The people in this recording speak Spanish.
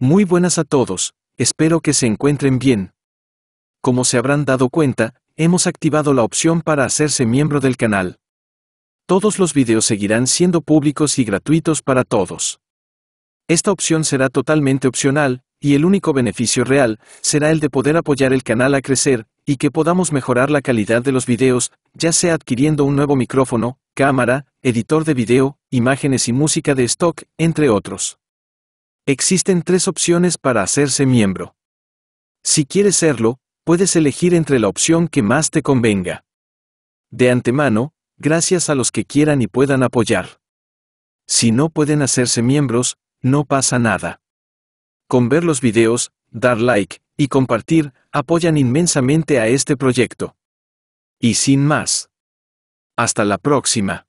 Muy buenas a todos, espero que se encuentren bien. Como se habrán dado cuenta, hemos activado la opción para hacerse miembro del canal. Todos los videos seguirán siendo públicos y gratuitos para todos. Esta opción será totalmente opcional, y el único beneficio real será el de poder apoyar el canal a crecer, y que podamos mejorar la calidad de los videos, ya sea adquiriendo un nuevo micrófono, cámara, editor de video, imágenes y música de stock, entre otros. Existen tres opciones para hacerse miembro. Si quieres serlo, puedes elegir entre la opción que más te convenga. De antemano, gracias a los que quieran y puedan apoyar. Si no pueden hacerse miembros, no pasa nada. Con ver los videos, dar like y compartir, apoyan inmensamente a este proyecto. Y sin más. Hasta la próxima.